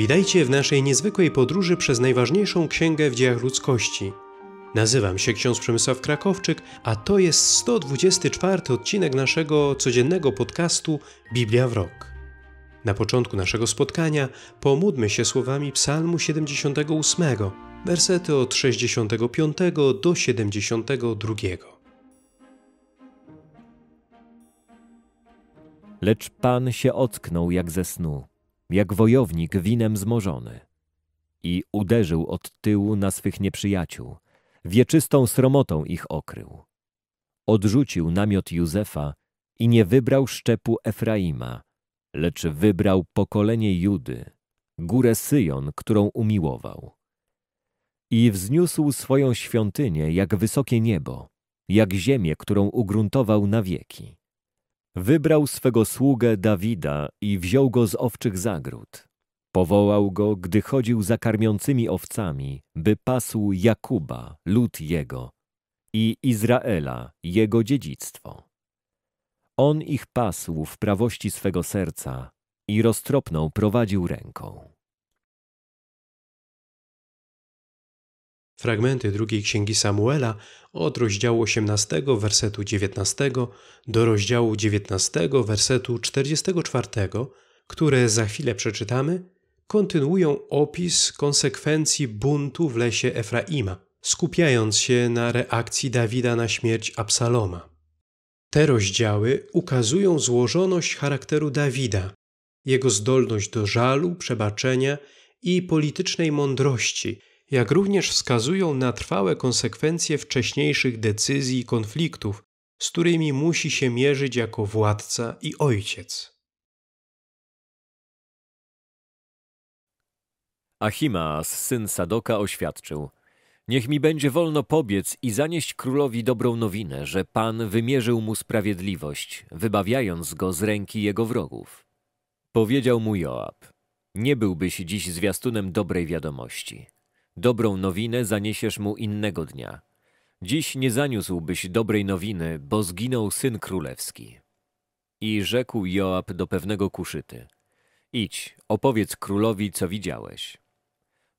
Witajcie w naszej niezwykłej podróży przez najważniejszą księgę w dziejach ludzkości. Nazywam się ksiądz Przemysław Krakowczyk, a to jest 124 odcinek naszego codziennego podcastu Biblia w rok. Na początku naszego spotkania pomódmy się słowami Psalmu 78, wersety od 65 do 72. Lecz Pan się ocknął jak ze snu jak wojownik winem zmorzony. I uderzył od tyłu na swych nieprzyjaciół, wieczystą sromotą ich okrył. Odrzucił namiot Józefa i nie wybrał szczepu Efraima, lecz wybrał pokolenie Judy, górę Syjon, którą umiłował. I wzniósł swoją świątynię jak wysokie niebo, jak ziemię, którą ugruntował na wieki wybrał swego sługę Dawida i wziął go z owczych zagród. Powołał go, gdy chodził za karmiącymi owcami, by pasł Jakuba, lud jego, i Izraela, jego dziedzictwo. On ich pasł w prawości swego serca i roztropną prowadził ręką. Fragmenty drugiej księgi Samuela od rozdziału 18 wersetu 19 do rozdziału 19 wersetu 44, które za chwilę przeczytamy, kontynuują opis konsekwencji buntu w lesie Efraima, skupiając się na reakcji Dawida na śmierć Absaloma. Te rozdziały ukazują złożoność charakteru Dawida, jego zdolność do żalu, przebaczenia i politycznej mądrości – jak również wskazują na trwałe konsekwencje wcześniejszych decyzji i konfliktów, z którymi musi się mierzyć jako władca i ojciec. Achimaas, syn Sadoka, oświadczył: Niech mi będzie wolno pobiec i zanieść królowi dobrą nowinę, że Pan wymierzył mu sprawiedliwość, wybawiając go z ręki jego wrogów. Powiedział mu Joab: Nie byłbyś dziś zwiastunem dobrej wiadomości dobrą nowinę zaniesiesz mu innego dnia. Dziś nie zaniósłbyś dobrej nowiny, bo zginął syn królewski. I rzekł Joab do pewnego kuszyty. Idź, opowiedz królowi, co widziałeś.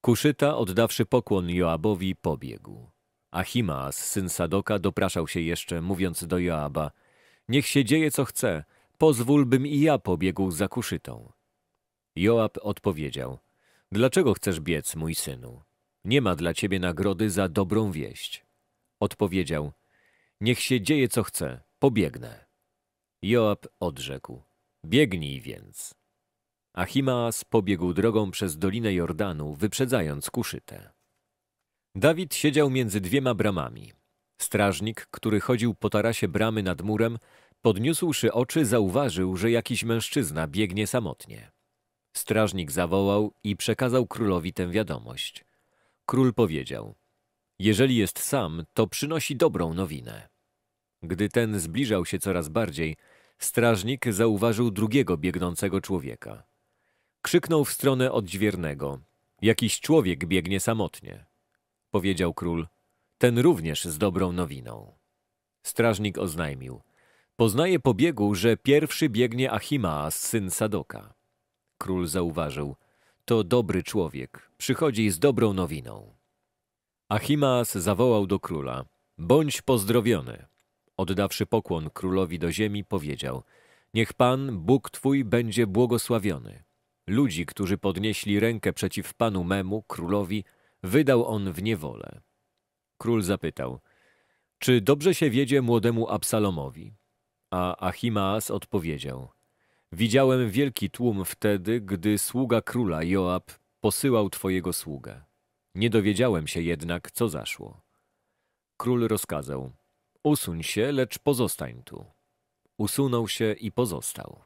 Kuszyta, oddawszy pokłon Joabowi, pobiegł. A Himaas, syn Sadoka, dopraszał się jeszcze, mówiąc do Joaba, niech się dzieje, co chce, pozwól, bym i ja pobiegł za kuszytą. Joab odpowiedział, dlaczego chcesz biec, mój synu? Nie ma dla ciebie nagrody za dobrą wieść. Odpowiedział: Niech się dzieje co chce, pobiegnę. Joab odrzekł: Biegnij więc. Achimaas pobiegł drogą przez dolinę Jordanu, wyprzedzając kuszytę. Dawid siedział między dwiema bramami. Strażnik, który chodził po tarasie bramy nad murem, podniósłszy oczy, zauważył, że jakiś mężczyzna biegnie samotnie. Strażnik zawołał i przekazał królowi tę wiadomość. Król powiedział: Jeżeli jest sam, to przynosi dobrą nowinę. Gdy ten zbliżał się coraz bardziej, strażnik zauważył drugiego biegnącego człowieka. Krzyknął w stronę odźwiernego: Jakiś człowiek biegnie samotnie. Powiedział król: Ten również z dobrą nowiną. Strażnik oznajmił: Poznaje po biegu, że pierwszy biegnie Achimaas, syn Sadoka. Król zauważył: to dobry człowiek, przychodzi z dobrą nowiną. Achimas zawołał do króla, bądź pozdrowiony. Oddawszy pokłon królowi do ziemi, powiedział, niech Pan, Bóg Twój, będzie błogosławiony. Ludzi, którzy podnieśli rękę przeciw Panu memu, królowi, wydał on w niewolę. Król zapytał, czy dobrze się wiedzie młodemu Absalomowi? A Achimas odpowiedział, Widziałem wielki tłum wtedy, gdy sługa króla Joab posyłał twojego sługę. Nie dowiedziałem się jednak, co zaszło. Król rozkazał, usuń się, lecz pozostań tu. Usunął się i pozostał.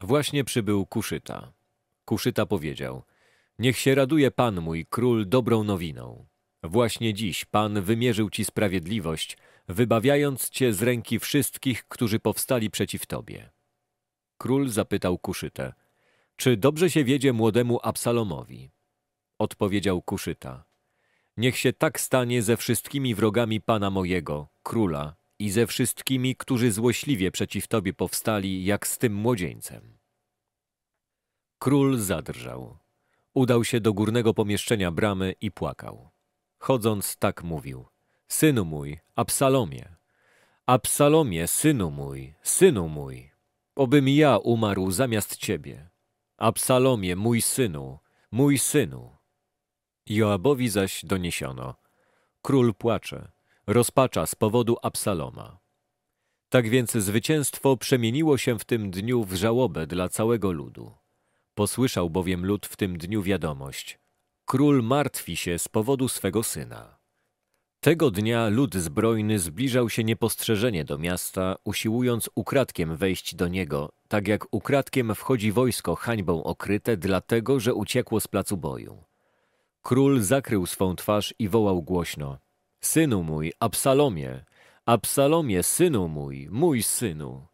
Właśnie przybył Kuszyta. Kuszyta powiedział, niech się raduje pan mój król dobrą nowiną. Właśnie dziś pan wymierzył ci sprawiedliwość, wybawiając cię z ręki wszystkich, którzy powstali przeciw tobie król zapytał Kuszytę, czy dobrze się wiedzie młodemu Absalomowi? Odpowiedział Kuszyta, niech się tak stanie ze wszystkimi wrogami pana mojego, króla, i ze wszystkimi, którzy złośliwie przeciw tobie powstali, jak z tym młodzieńcem. Król zadrżał. Udał się do górnego pomieszczenia bramy i płakał. Chodząc tak mówił. Synu mój, Absalomie! Absalomie, synu mój, synu mój! Obym ja umarł zamiast ciebie. Absalomie, mój synu, mój synu. Joabowi zaś doniesiono. Król płacze, rozpacza z powodu Absaloma. Tak więc zwycięstwo przemieniło się w tym dniu w żałobę dla całego ludu. Posłyszał bowiem lud w tym dniu wiadomość. Król martwi się z powodu swego syna. Tego dnia lud zbrojny zbliżał się niepostrzeżenie do miasta, usiłując ukradkiem wejść do niego, tak jak ukradkiem wchodzi wojsko hańbą okryte, dlatego że uciekło z placu boju. Król zakrył swą twarz i wołał głośno: Synu mój, Absalomie! Absalomie, synu mój, mój synu!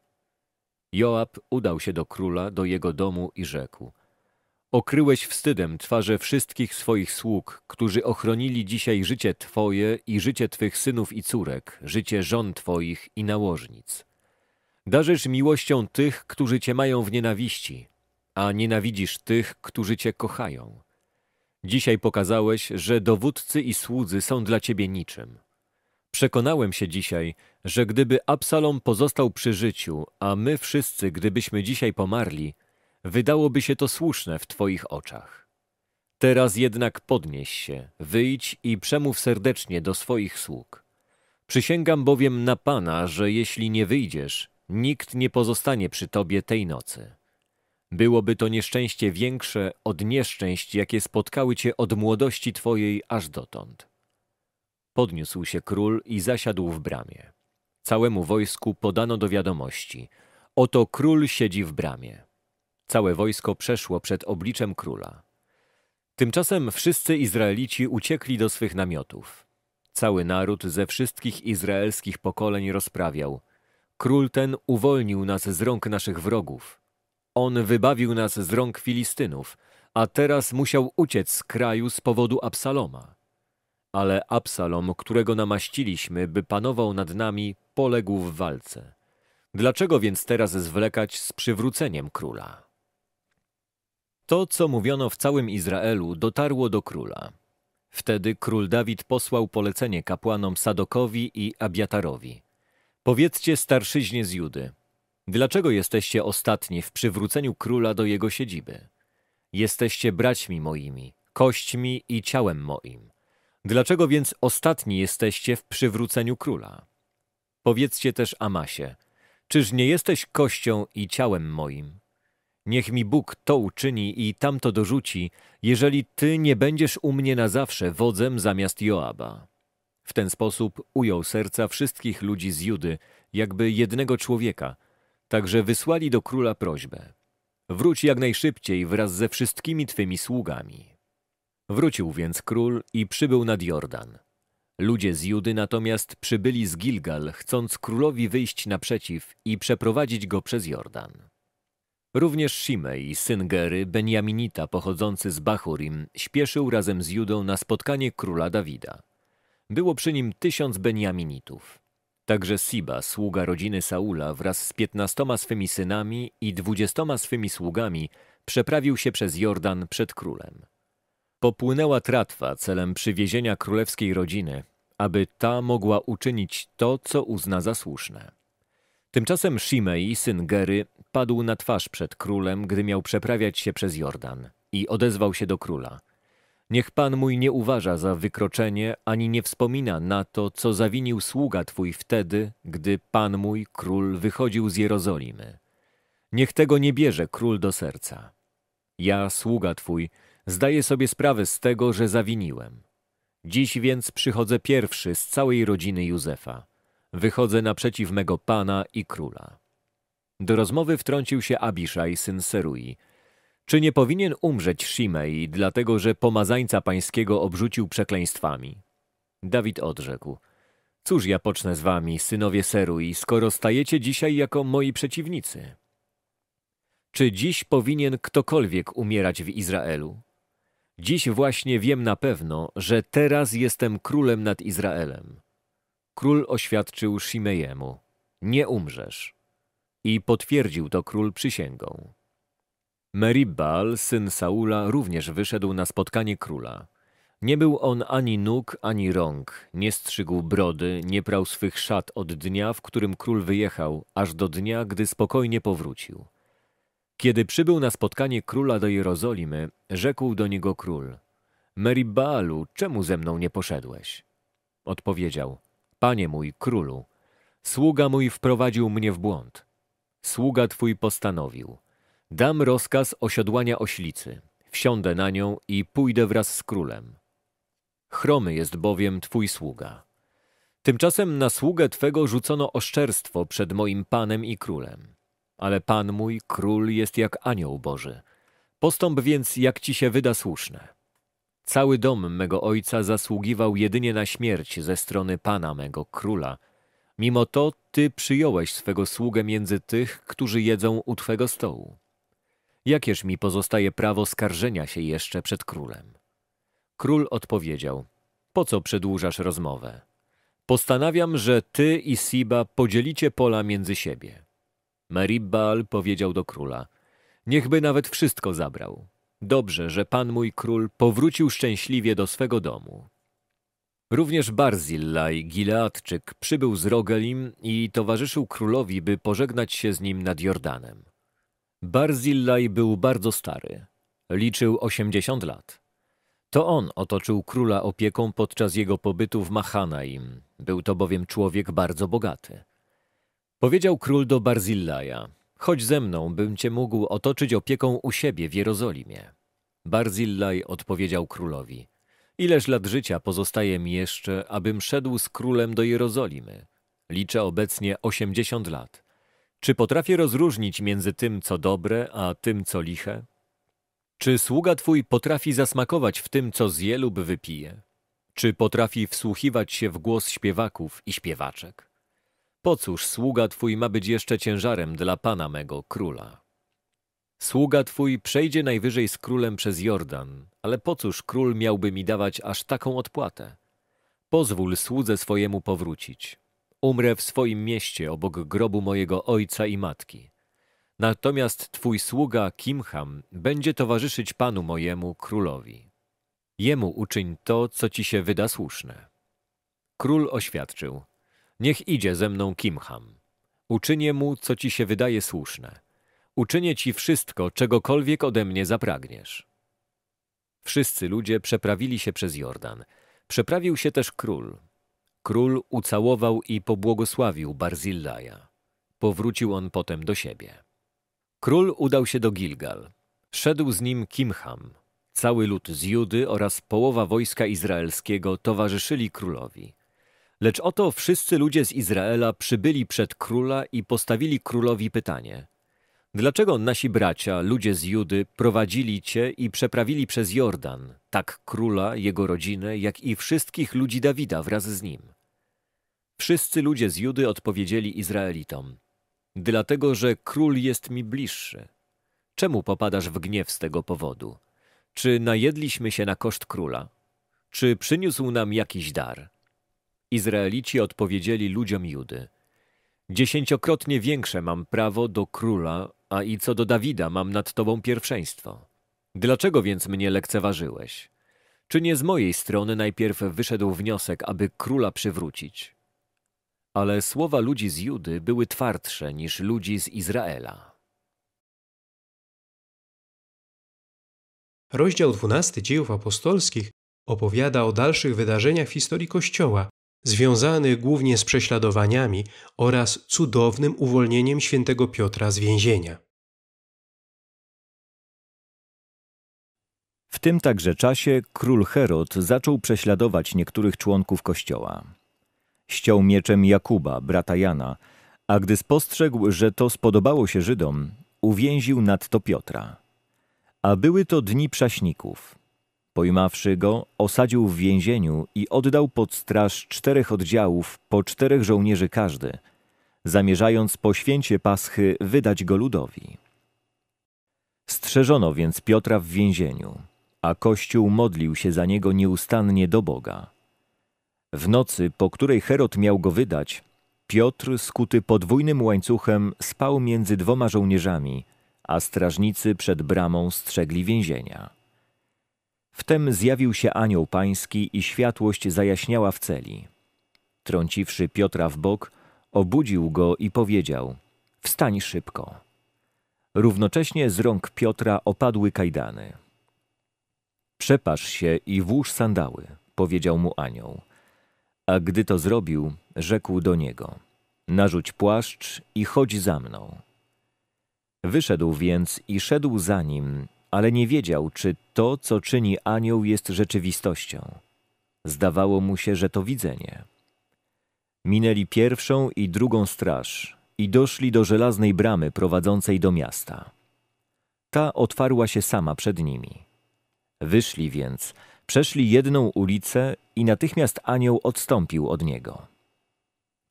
Joab udał się do króla, do jego domu i rzekł: Okryłeś wstydem twarze wszystkich swoich sług, którzy ochronili dzisiaj życie Twoje i życie Twych synów i córek, życie żon Twoich i nałożnic. Darzysz miłością tych, którzy Cię mają w nienawiści, a nienawidzisz tych, którzy Cię kochają. Dzisiaj pokazałeś, że dowódcy i słudzy są dla Ciebie niczym. Przekonałem się dzisiaj, że gdyby Absalom pozostał przy życiu, a my wszyscy, gdybyśmy dzisiaj pomarli, Wydałoby się to słuszne w Twoich oczach. Teraz jednak podnieś się, wyjdź i przemów serdecznie do swoich sług. Przysięgam bowiem na Pana, że jeśli nie wyjdziesz, nikt nie pozostanie przy Tobie tej nocy. Byłoby to nieszczęście większe od nieszczęść, jakie spotkały Cię od młodości Twojej aż dotąd. Podniósł się król i zasiadł w bramie. Całemu wojsku podano do wiadomości. Oto król siedzi w bramie. Całe wojsko przeszło przed obliczem króla. Tymczasem wszyscy Izraelici uciekli do swych namiotów. Cały naród ze wszystkich izraelskich pokoleń rozprawiał. Król ten uwolnił nas z rąk naszych wrogów. On wybawił nas z rąk Filistynów, a teraz musiał uciec z kraju z powodu Absaloma. Ale Absalom, którego namaściliśmy, by panował nad nami, poległ w walce. Dlaczego więc teraz zwlekać z przywróceniem króla? To, co mówiono w całym Izraelu, dotarło do króla. Wtedy król Dawid posłał polecenie kapłanom Sadokowi i Abiatarowi. Powiedzcie starszyźnie z Judy, dlaczego jesteście ostatni w przywróceniu króla do jego siedziby? Jesteście braćmi moimi, kośćmi i ciałem moim. Dlaczego więc ostatni jesteście w przywróceniu króla? Powiedzcie też Amasie, czyż nie jesteś kością i ciałem moim? Niech mi Bóg to uczyni i tamto dorzuci, jeżeli ty nie będziesz u mnie na zawsze wodzem zamiast Joaba. W ten sposób ujął serca wszystkich ludzi z Judy, jakby jednego człowieka, także wysłali do króla prośbę. Wróć jak najszybciej wraz ze wszystkimi twymi sługami. Wrócił więc król i przybył nad Jordan. Ludzie z Judy natomiast przybyli z Gilgal, chcąc królowi wyjść naprzeciw i przeprowadzić go przez Jordan. Również Shimei, syn Gery, Benjaminita pochodzący z Bachurim, śpieszył razem z Judą na spotkanie króla Dawida. Było przy nim tysiąc Benjaminitów. Także Siba, sługa rodziny Saula, wraz z piętnastoma swymi synami i dwudziestoma swymi sługami, przeprawił się przez Jordan przed królem. Popłynęła tratwa celem przywiezienia królewskiej rodziny, aby ta mogła uczynić to, co uzna za słuszne. Tymczasem Shimei, syn Gery, padł na twarz przed królem, gdy miał przeprawiać się przez Jordan i odezwał się do króla. Niech pan mój nie uważa za wykroczenie, ani nie wspomina na to, co zawinił sługa twój wtedy, gdy pan mój król wychodził z Jerozolimy. Niech tego nie bierze król do serca. Ja, sługa twój, zdaję sobie sprawę z tego, że zawiniłem. Dziś więc przychodzę pierwszy z całej rodziny Józefa wychodzę naprzeciw mego pana i króla. Do rozmowy wtrącił się Abiszaj, syn Serui. Czy nie powinien umrzeć Shimei, dlatego że pomazańca pańskiego obrzucił przekleństwami? Dawid odrzekł. Cóż ja pocznę z wami, synowie Serui, skoro stajecie dzisiaj jako moi przeciwnicy? Czy dziś powinien ktokolwiek umierać w Izraelu? Dziś właśnie wiem na pewno, że teraz jestem królem nad Izraelem. Król oświadczył Shimejemu, nie umrzesz. I potwierdził to król przysięgą. Meribbal, syn Saula, również wyszedł na spotkanie króla. Nie był on ani nóg, ani rąk, nie strzygł brody, nie prał swych szat od dnia, w którym król wyjechał, aż do dnia, gdy spokojnie powrócił. Kiedy przybył na spotkanie króla do Jerozolimy, rzekł do niego król – Meribbalu, czemu ze mną nie poszedłeś? Odpowiedział, Panie mój królu, sługa mój wprowadził mnie w błąd. Sługa twój postanowił. Dam rozkaz osiodłania oślicy. Wsiądę na nią i pójdę wraz z królem. Chromy jest bowiem twój sługa. Tymczasem na sługę twego rzucono oszczerstwo przed moim panem i królem. Ale pan mój, król jest jak anioł Boży. Postąp więc, jak ci się wyda słuszne. Cały dom mego ojca zasługiwał jedynie na śmierć ze strony Pana mego króla. Mimo to Ty przyjąłeś swego sługę między tych, którzy jedzą u Twego stołu. Jakież mi pozostaje prawo skarżenia się jeszcze przed królem? Król odpowiedział, po co przedłużasz rozmowę? Postanawiam, że Ty i Siba podzielicie pola między siebie. Meribbal powiedział do króla, niechby nawet wszystko zabrał. Dobrze, że pan mój król powrócił szczęśliwie do swego domu. Również Barzillaj, Gileadczyk, przybył z Rogelim i towarzyszył królowi, by pożegnać się z nim nad Jordanem. Barzillaj był bardzo stary. Liczył 80 lat. To on otoczył króla opieką podczas jego pobytu w Machanaim. Był to bowiem człowiek bardzo bogaty. Powiedział król do Barzillaja, Chodź ze mną, bym cię mógł otoczyć opieką u siebie w Jerozolimie. Barzillaj odpowiedział królowi. Ileż lat życia pozostaje mi jeszcze, abym szedł z królem do Jerozolimy? Liczę obecnie osiemdziesiąt lat. Czy potrafię rozróżnić między tym, co dobre, a tym, co liche? Czy sługa twój potrafi zasmakować w tym, co zje lub wypije? Czy potrafi wsłuchiwać się w głos śpiewaków i śpiewaczek? Po cóż sługa Twój ma być jeszcze ciężarem dla Pana mego króla? Sługa Twój przejdzie najwyżej z królem przez Jordan, ale po cóż król miałby mi dawać aż taką odpłatę? Pozwól słudze swojemu powrócić. Umrę w swoim mieście obok grobu mojego ojca i matki. Natomiast Twój sługa Kimham będzie towarzyszyć Panu mojemu królowi. Jemu uczyń to, co Ci się wyda słuszne. Król oświadczył, Niech idzie ze mną Kimham. Uczynię mu, co ci się wydaje słuszne. Uczynię ci wszystko, czegokolwiek ode mnie zapragniesz. Wszyscy ludzie przeprawili się przez Jordan. Przeprawił się też król. Król ucałował i pobłogosławił Barzillaja. Powrócił on potem do siebie. Król udał się do Gilgal. Szedł z nim Kimham. Cały lud z Judy oraz połowa wojska izraelskiego towarzyszyli królowi. Lecz oto wszyscy ludzie z Izraela przybyli przed króla i postawili królowi pytanie. Dlaczego nasi bracia, ludzie z Judy, prowadzili cię i przeprawili przez Jordan, tak króla, jego rodzinę, jak i wszystkich ludzi Dawida wraz z nim? Wszyscy ludzie z Judy odpowiedzieli Izraelitom: Dlatego, że król jest mi bliższy. Czemu popadasz w gniew z tego powodu? Czy najedliśmy się na koszt króla? Czy przyniósł nam jakiś dar? Izraelici odpowiedzieli ludziom Judy. Dziesięciokrotnie większe mam prawo do króla, a i co do Dawida mam nad tobą pierwszeństwo. Dlaczego więc mnie lekceważyłeś? Czy nie z mojej strony najpierw wyszedł wniosek, aby króla przywrócić? Ale słowa ludzi z Judy były twardsze niż ludzi z Izraela. Rozdział 12 Dziejów Apostolskich opowiada o dalszych wydarzeniach w historii Kościoła, związany głównie z prześladowaniami oraz cudownym uwolnieniem świętego Piotra z więzienia. W tym także czasie król Herod zaczął prześladować niektórych członków kościoła. Ściął mieczem Jakuba, brata Jana, a gdy spostrzegł, że to spodobało się Żydom, uwięził nadto Piotra. A były to dni prześników. Pojmawszy go, osadził w więzieniu i oddał pod straż czterech oddziałów, po czterech żołnierzy każdy, zamierzając po święcie Paschy wydać go ludowi. Strzeżono więc Piotra w więzieniu, a Kościół modlił się za niego nieustannie do Boga. W nocy, po której Herod miał go wydać, Piotr, skuty podwójnym łańcuchem, spał między dwoma żołnierzami, a strażnicy przed bramą strzegli więzienia. Wtem zjawił się anioł pański i światłość zajaśniała w celi. Trąciwszy Piotra w bok, obudził go i powiedział – wstań szybko. Równocześnie z rąk Piotra opadły kajdany. Przepasz się i włóż sandały – powiedział mu anioł. A gdy to zrobił, rzekł do niego – narzuć płaszcz i chodź za mną. Wyszedł więc i szedł za nim ale nie wiedział, czy to, co czyni anioł, jest rzeczywistością. Zdawało mu się, że to widzenie. Minęli pierwszą i drugą straż i doszli do żelaznej bramy prowadzącej do miasta. Ta otwarła się sama przed nimi. Wyszli więc, przeszli jedną ulicę i natychmiast anioł odstąpił od niego.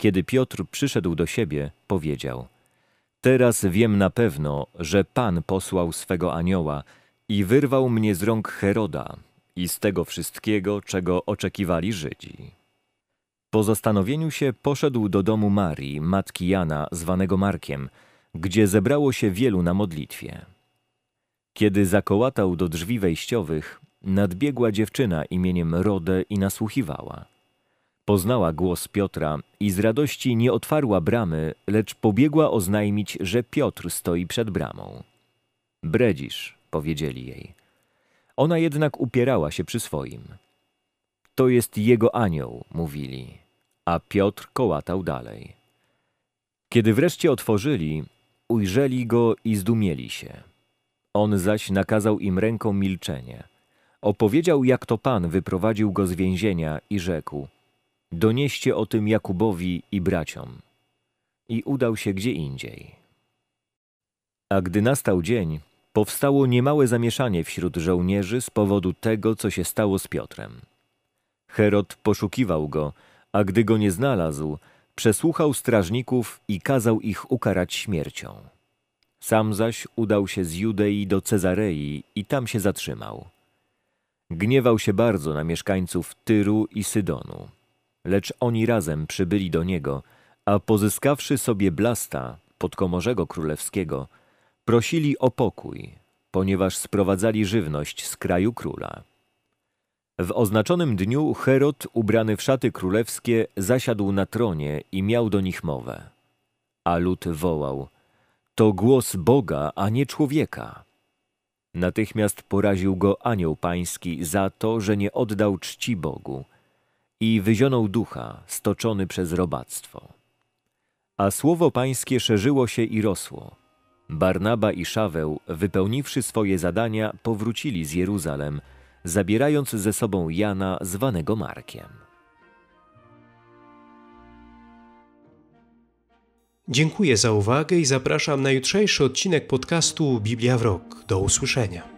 Kiedy Piotr przyszedł do siebie, powiedział – Teraz wiem na pewno, że Pan posłał swego anioła i wyrwał mnie z rąk Heroda i z tego wszystkiego, czego oczekiwali Żydzi. Po zastanowieniu się poszedł do domu Marii, matki Jana, zwanego Markiem, gdzie zebrało się wielu na modlitwie. Kiedy zakołatał do drzwi wejściowych, nadbiegła dziewczyna imieniem Rodę i nasłuchiwała. Poznała głos Piotra i z radości nie otwarła bramy, lecz pobiegła oznajmić, że Piotr stoi przed bramą. Bredzisz, powiedzieli jej. Ona jednak upierała się przy swoim. To jest jego anioł, mówili, a Piotr kołatał dalej. Kiedy wreszcie otworzyli, ujrzeli go i zdumieli się. On zaś nakazał im ręką milczenie. Opowiedział, jak to Pan wyprowadził go z więzienia i rzekł – Donieście o tym Jakubowi i braciom. I udał się gdzie indziej. A gdy nastał dzień, powstało niemałe zamieszanie wśród żołnierzy z powodu tego, co się stało z Piotrem. Herod poszukiwał go, a gdy go nie znalazł, przesłuchał strażników i kazał ich ukarać śmiercią. Sam zaś udał się z Judei do Cezarei i tam się zatrzymał. Gniewał się bardzo na mieszkańców Tyru i Sydonu lecz oni razem przybyli do niego, a pozyskawszy sobie Blasta, podkomorzego królewskiego, prosili o pokój, ponieważ sprowadzali żywność z kraju króla. W oznaczonym dniu Herod, ubrany w szaty królewskie, zasiadł na tronie i miał do nich mowę. A lud wołał: To głos Boga, a nie człowieka. Natychmiast poraził go anioł pański za to, że nie oddał czci Bogu i wyzionął ducha, stoczony przez robactwo. A słowo pańskie szerzyło się i rosło. Barnaba i Szaweł, wypełniwszy swoje zadania, powrócili z Jeruzalem, zabierając ze sobą Jana, zwanego Markiem. Dziękuję za uwagę i zapraszam na jutrzejszy odcinek podcastu Biblia w Rok. Do usłyszenia.